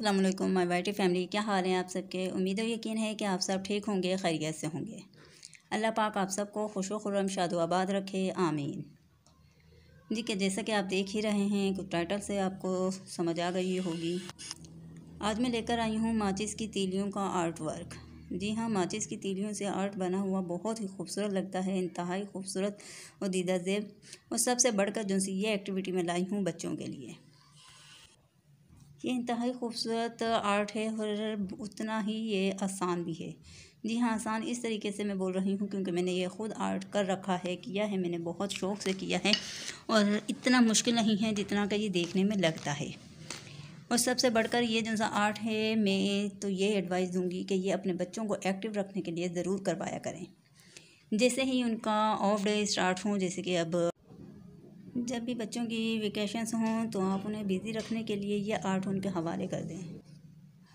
अल्लाम माई वाइटी फैमिली क्या हाल है आप सबके उम्मीद और यकीन है कि आप सब ठीक होंगे खैरियत से होंगे अल्लाह पाक आप सबको खुश वुरम शादो आबाद रखे आमीन जी के जैसा कि आप देख ही रहे हैं कुछ टाइटल से आपको समझ आ गई होगी आज मैं लेकर आई हूँ माचिस की तीलियों का आर्ट वर्क जी हाँ माचिस की तीलियों से आर्ट बना हुआ बहुत ही खूबसूरत लगता है इंतहाई खूबसूरत और दीदा जेब और सबसे बढ़कर जो सी ये एक्टिविटी में लाई हूँ बच्चों के लिए ये इंतहाई खूबसूरत आर्ट है और उतना ही ये आसान भी है जी हाँ आसान इस तरीके से मैं बोल रही हूँ क्योंकि मैंने ये ख़ुद आर्ट कर रखा है किया है मैंने बहुत शौक़ से किया है और इतना मुश्किल नहीं है जितना का ये देखने में लगता है और सबसे बढ़कर ये जो सा आर्ट है मैं तो ये एडवाइस दूंगी कि ये अपने बच्चों को एक्टिव रखने के लिए ज़रूर करवाया करें जैसे ही उनका ऑफ डे स्टार्ट हों जैसे कि अब जब भी बच्चों की वेकेशंस हों तो आप उन्हें बिज़ी रखने के लिए यह आर्ट उनके हवाले कर दें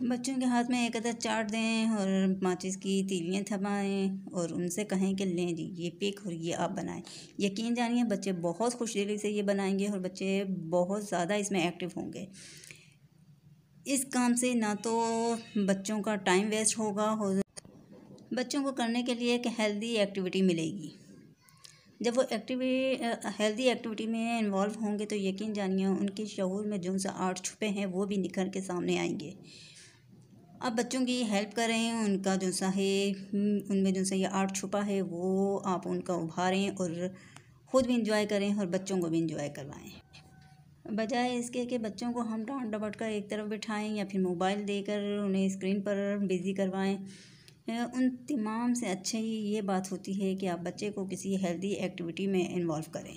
बच्चों के हाथ में एक अदर चाट दें और माचिस की तीलियाँ थमाएँ और उनसे कहें कि लें जी ये पिक और ये आप बनाएं यकीन जानिए बच्चे बहुत खुश दिली से ये बनाएंगे और बच्चे बहुत ज़्यादा इसमें एक्टिव होंगे इस काम से ना तो बच्चों का टाइम वेस्ट होगा और बच्चों को करने के लिए एक हेल्दी एक्टिविटी मिलेगी जब वो एक्टिविटी हेल्दी एक्टिविटी में इन्वॉल्व होंगे तो यकीन जानिए उनके शहूर में जो सा आर्ट छुपे हैं वो भी निखर के सामने आएंगे अब बच्चों की हेल्प करें उनका जो सा है हम्म, उनमें जो सा ये आर्ट छुपा है वो आप उनका उभारें और ख़ुद भी इंजॉय करें और बच्चों को भी इंजॉय करवाएं बजाय इसके कि बच्चों को हम डांट डबट कर एक तरफ बिठाएं या फिर मोबाइल देकर उन्हें स्क्रीन पर बिज़ी करवाएं उन तमाम से अच्छे ही ये बात होती है कि आप बच्चे को किसी हेल्दी एक्टिविटी में इन्वॉल्व करें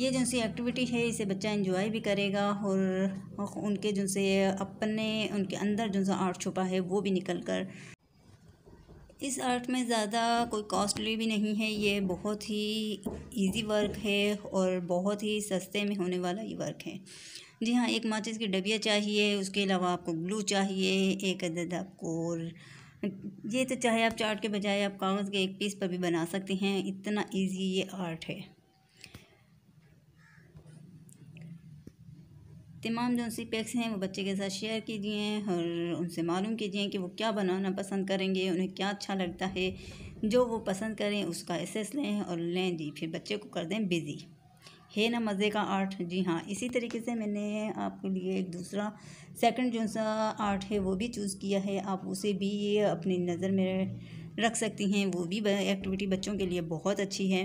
ये जो सी एक्टिविटी है इसे बच्चा इंजॉय भी करेगा और उनके जो से अपने उनके अंदर जो सा आर्ट छुपा है वो भी निकल कर इस आर्ट में ज़्यादा कोई कॉस्टली भी नहीं है ये बहुत ही इजी वर्क है और बहुत ही सस्ते में होने वाला ये वर्क है जी हाँ एक माचिस की डबिया चाहिए उसके अलावा आपको ग्लू चाहिए एक अदद आपको और ये तो चाहे आप चार्ट के बजाय आप कागज़ के एक पीस पर भी बना सकते हैं इतना इजी ये आर्ट है तमाम जो सी पैक्स हैं वो बच्चे के साथ शेयर कीजिए और उनसे मालूम कीजिए कि वो क्या बनाना पसंद करेंगे उन्हें क्या अच्छा लगता है जो वो पसंद करें उसका एसेस लें और लें जी फिर बच्चे को कर दें बिज़ी है ना मज़े का आर्ट जी हाँ इसी तरीके से मैंने आपके लिए एक दूसरा सेकंड जो सा आर्ट है वो भी चूज़ किया है आप उसे भी ये अपनी नज़र में रख सकती हैं वो भी एक्टिविटी बच्चों के लिए बहुत अच्छी है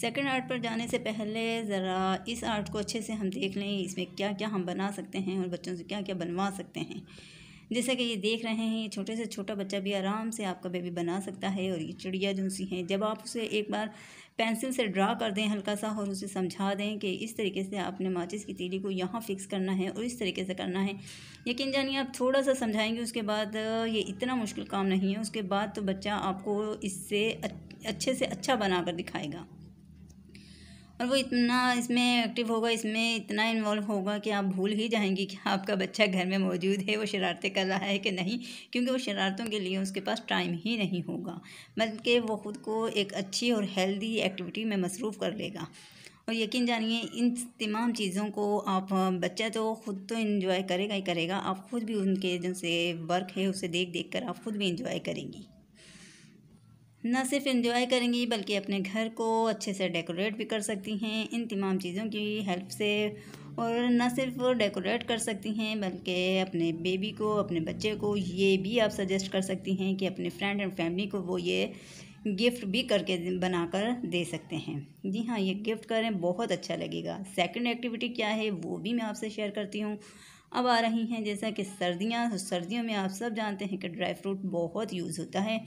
सेकंड आर्ट पर जाने से पहले ज़रा इस आर्ट को अच्छे से हम देख लें इसमें क्या क्या हम बना सकते हैं और बच्चों से क्या क्या बनवा सकते हैं जैसा कि ये देख रहे हैं ये छोटे से छोटा बच्चा भी आराम से आपका बेबी बना सकता है और ये चिड़िया सी हैं जब आप उसे एक बार पेंसिल से ड्रा कर दें हल्का सा और उसे समझा दें कि इस तरीके से आपने माचिस की तीली को यहाँ फिक्स करना है और इस तरीके से करना है यकीन जानिए आप थोड़ा सा समझाएंगे उसके बाद ये इतना मुश्किल काम नहीं है उसके बाद तो बच्चा आपको इससे अच्छे से अच्छा बना कर दिखाएगा और वो इतना इसमें एक्टिव होगा इसमें इतना इन्वॉल्व होगा कि आप भूल ही जाएंगी कि आपका बच्चा घर में मौजूद है वो शरारतें कर रहा है कि नहीं क्योंकि वो शरारतों के लिए उसके पास टाइम ही नहीं होगा बल्कि वो ख़ुद को एक अच्छी और हेल्दी एक्टिविटी में मसरूफ़ कर लेगा और यकीन जानिए इन तमाम चीज़ों को आप बच्चा तो ख़ुद तो इन्जॉय करेगा ही करेगा आप ख़ुद भी उनके जैसे वर्क है उसे देख देख कर आप ख़ुद भी इन्जॉय करेंगी न सिर्फ इन्जॉय करेंगी बल्कि अपने घर को अच्छे से डेकोरेट भी कर सकती हैं इन तमाम चीज़ों की हेल्प से और न सिर्फ डेकोरेट कर सकती हैं बल्कि अपने बेबी को अपने बच्चे को ये भी आप सजेस्ट कर सकती हैं कि अपने फ्रेंड एंड फैमिली को वो ये गिफ्ट भी करके बनाकर दे सकते हैं जी हाँ ये गिफ्ट करें बहुत अच्छा लगेगा सेकंड एक्टिविटी क्या है वो भी मैं आपसे शेयर करती हूँ अब आ रही हैं जैसा कि सर्दियाँ सर्दियों में आप सब जानते हैं कि ड्राई फ्रूट बहुत यूज़ होता है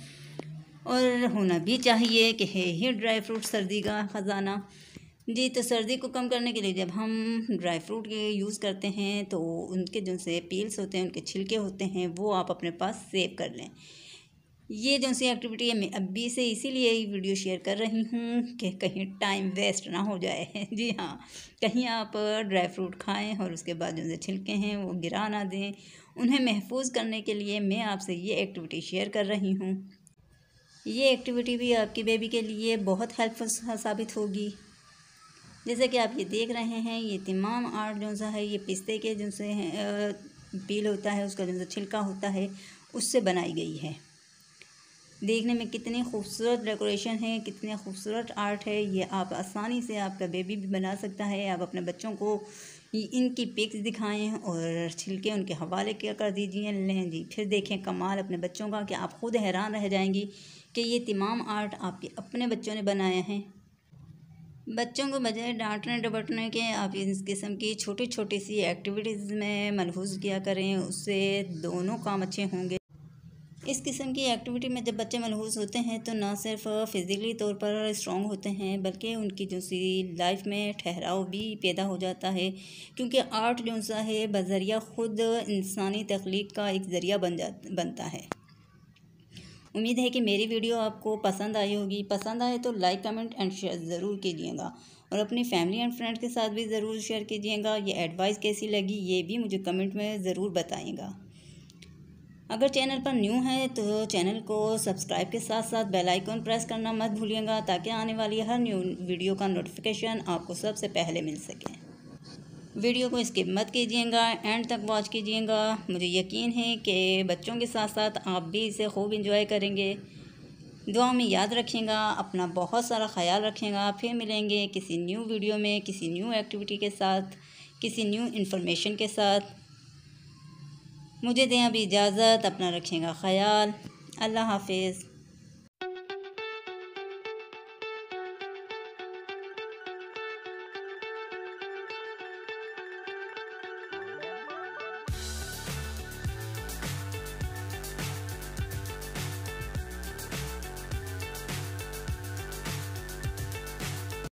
और होना भी चाहिए कि है ही ड्राई फ्रूट सर्दी का ख़जाना जी तो सर्दी को कम करने के लिए जब हम ड्राई फ्रूट के यूज़ करते हैं तो उनके जो से पील्स होते हैं उनके छिलके होते हैं वो आप अपने पास सेव कर लें ये जो सी एक्टिविटी है मैं अभी से इसीलिए ये वीडियो शेयर कर रही हूँ कि कहीं टाइम वेस्ट ना हो जाए जी हाँ कहीं आप ड्राई फ्रूट खाएं और उसके बाद जो से छिलके हैं वो गिरा ना दें उन्हें महफूज करने के लिए मैं आपसे ये एक्टिविटी शेयर कर रही हूँ ये एक्टिविटी भी आपकी बेबी के लिए बहुत हेल्पफुल हाँ साबित होगी जैसे कि आप ये देख रहे हैं ये तमाम आर्ट जो सा है ये पिस्ते के जो से पील होता है उसका जो छिलका होता है उससे बनाई गई है देखने में कितनी खूबसूरत डेकोरेशन है कितने खूबसूरत आर्ट है ये आप आसानी से आपका बेबी भी बना सकता है आप अपने बच्चों को इनकी पिक्स दिखाएं और छिलके उनके हवाले क्या कर दीजिए लें जी फिर देखें कमाल अपने बच्चों का कि आप खुद हैरान रह जाएंगी कि ये तमाम आर्ट आपके अपने बच्चों ने बनाया है बच्चों को बजाय डांटने डबटने के आप इस किस्म की छोटी छोटी सी एक्टिविटीज़ में मलहूज किया करें उससे दोनों काम अच्छे होंगे इस किस्म की एक्टिविटी में जब बच्चे मलहूज़ होते हैं तो ना सिर्फ फिज़िकली तौर पर स्ट्रॉन्ग होते हैं बल्कि उनकी जो सी लाइफ में ठहराव भी पैदा हो जाता है क्योंकि आर्ट जो सा है बजरिया ख़ुद इंसानी तख्लीक का एक ज़रिया बन जा बनता है उम्मीद है कि मेरी वीडियो आपको पसंद आई होगी पसंद आए तो लाइक कमेंट एंड शेयर ज़रूर कीजिएगा और अपनी फैमिली एंड फ्रेंड के साथ भी ज़रूर शेयर कीजिएगा ये एडवाइस कैसी लगी ये भी मुझे कमेंट में ज़रूर बताइएगा अगर चैनल पर न्यू है तो चैनल को सब्सक्राइब के साथ साथ बेल आइकॉन प्रेस करना मत भूलिएगा ताकि आने वाली हर न्यू वीडियो का नोटिफिकेशन आपको सबसे पहले मिल सके वीडियो को स्किप मत कीजिएगा एंड तक वॉच कीजिएगा मुझे यकीन है कि बच्चों के साथ साथ आप भी इसे खूब इंजॉय करेंगे दुआ में याद रखेंगे अपना बहुत सारा ख्याल रखेंगे फिर मिलेंगे किसी न्यू वीडियो में किसी न्यू एक्टिविटी के साथ किसी न्यू इन्फॉर्मेशन के साथ मुझे दें अभी इजाज़त अपना रखेंगे ख्याल अल्लाह हाफिज़